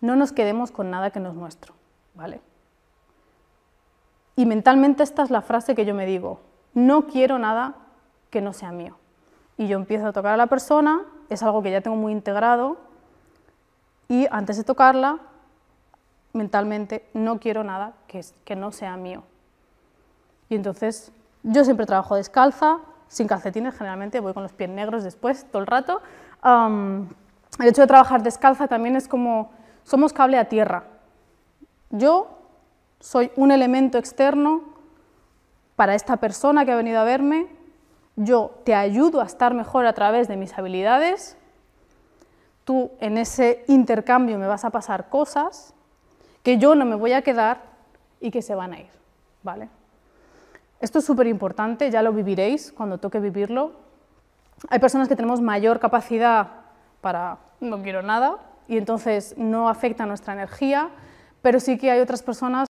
no nos quedemos con nada que no es nuestro, ¿vale? Y mentalmente esta es la frase que yo me digo, no quiero nada que no sea mío. Y yo empiezo a tocar a la persona, es algo que ya tengo muy integrado, y antes de tocarla, mentalmente, no quiero nada que, que no sea mío. Y entonces, yo siempre trabajo descalza, sin calcetines generalmente, voy con los pies negros después, todo el rato. el hecho de trabajar descalza también es como somos cable a tierra. Yo soy un elemento externo para esta persona que ha venido a verme. Yo te ayudo a estar mejor a través de mis habilidades. Tú en ese intercambio me vas a pasar cosas que yo no me voy a quedar y que se van a ir. ¿Vale? Esto es súper importante, ya lo viviréis cuando toque vivirlo. Hay personas que tenemos mayor capacidad para no quiero nada, y entonces no afecta nuestra energía, pero sí que hay otras personas